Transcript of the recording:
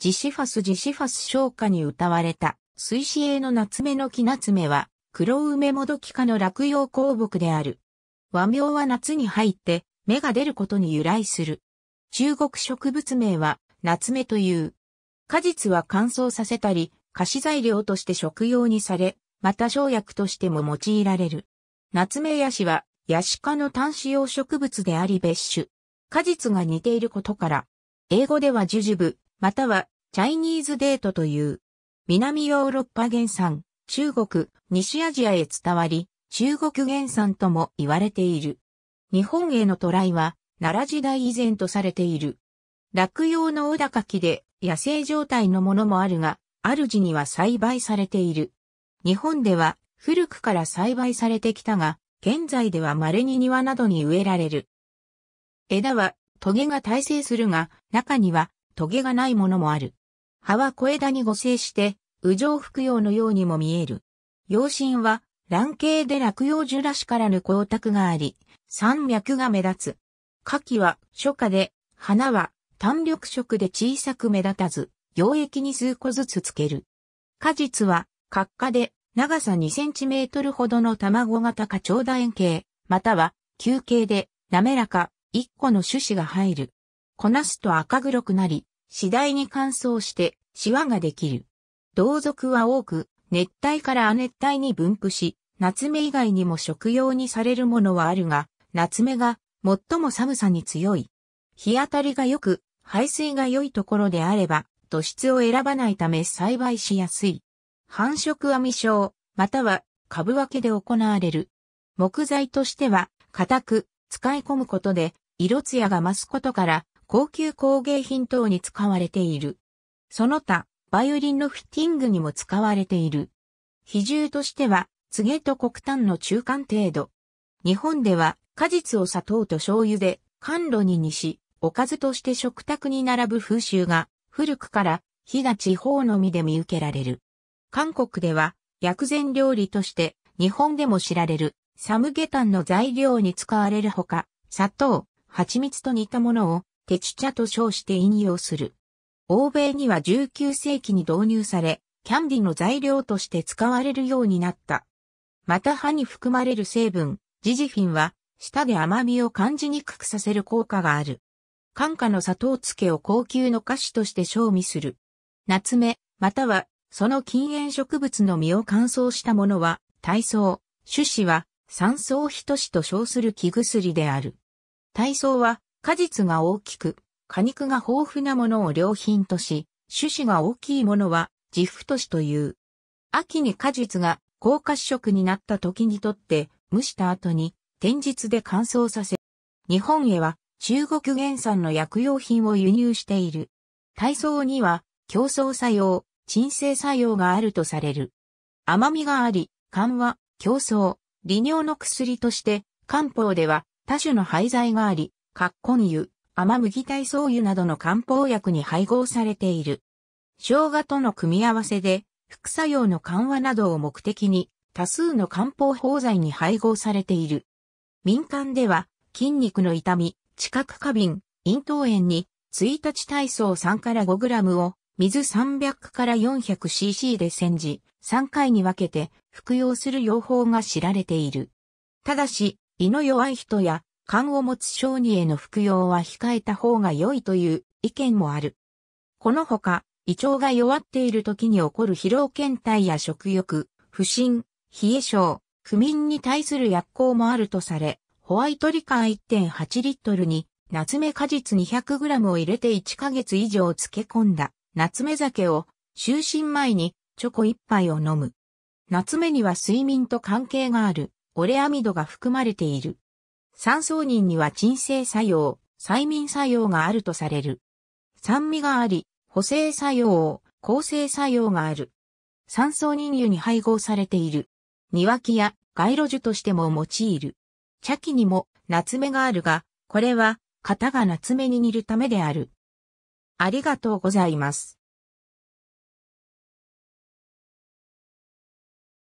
ジシファスジシファス昇華に歌われた、水死鋭の夏目の木夏目は、黒梅もどき科の落葉鉱木である。和名は夏に入って、芽が出ることに由来する。中国植物名は、夏目という。果実は乾燥させたり、菓子材料として食用にされ、また生薬としても用いられる。夏目ヤシは、ヤシ科の単子用植物であり別種。果実が似ていることから、英語ではジュジュブ、またはチャイニーズデートという、南ヨーロッパ原産、中国、西アジアへ伝わり、中国原産とも言われている。日本への渡来は、奈良時代以前とされている。落葉の小高木で野生状態のものもあるが、主には栽培されている。日本では古くから栽培されてきたが、現在では稀に庭などに植えられる。枝はトゲが耐性するが、中にはトゲがないものもある。葉は小枝に互生して、羽状服用のようにも見える。葉身は、卵形で落葉樹らしからぬ光沢があり、山脈が目立つ。花期は初夏で、花は単緑色で小さく目立たず、溶液に数個ずつつける。果実は、閣下で、長さ2センチメートルほどの卵型か長楕円形、または、球形で、滑らか、1個の種子が入る。こなすと赤黒くなり、次第に乾燥して、シワができる。同属は多く、熱帯から亜熱帯に分布し、夏目以外にも食用にされるものはあるが、夏目が最も寒さに強い。日当たりが良く、排水が良いところであれば、土質を選ばないため栽培しやすい。繁殖は未詳、または株分けで行われる。木材としては、硬く、使い込むことで、色艶が増すことから、高級工芸品等に使われている。その他、バイオリンのフィッティングにも使われている。比重としては、つげと黒炭の中間程度。日本では、果実を砂糖と醤油で、甘露に煮し、おかずとして食卓に並ぶ風習が、古くから、日が地方のみで見受けられる。韓国では、薬膳料理として、日本でも知られる、サムゲタンの材料に使われるほか、砂糖、蜂蜜と似たものをテチチャと称して引用する。欧米には19世紀に導入され、キャンディの材料として使われるようになった。また歯に含まれる成分、ジジフィンは、舌で甘みを感じにくくさせる効果がある。寒夏の砂糖漬けを高級の菓子として賞味する。夏目、または、その禁煙植物の実を乾燥したものは、体操、種子は、酸素を等しと称する木薬である。体操は、果実が大きく、果肉が豊富なものを良品とし、種子が大きいものは、自負都市という。秋に果実が高褐色になった時にとって、蒸した後に、天日で乾燥させ、日本へは中国原産の薬用品を輸入している。体操には、競争作用、鎮静作用があるとされる。甘みがあり、緩和、競争、利尿の薬として、漢方では多種の廃材があり、発根油、甘麦体操油などの漢方薬に配合されている。生姜との組み合わせで、副作用の緩和などを目的に、多数の漢方法剤に配合されている。民間では、筋肉の痛み、知覚過敏、咽頭炎に、1日体操3から5グラムを、水300から 400cc で煎じ、3回に分けて服用する用法が知られている。ただし、胃の弱い人や肝を持つ小児への服用は控えた方が良いという意見もある。このほか、胃腸が弱っている時に起こる疲労倦怠や食欲、不振、冷え症、不眠に対する薬効もあるとされ、ホワイトリカー1.8リットルに、夏目果実 200g を入れて1ヶ月以上漬け込んだ、夏目酒を、就寝前に、チョコ1杯を飲む。夏目には睡眠と関係がある、オレアミドが含まれている。酸素人には鎮静作用、催眠作用があるとされる。酸味があり、補正作用、構成作用がある。酸素人油に配合されている。庭木や街路樹としても用いる。茶器にも夏目があるが、これは型が夏目に似るためである。ありがとうございます。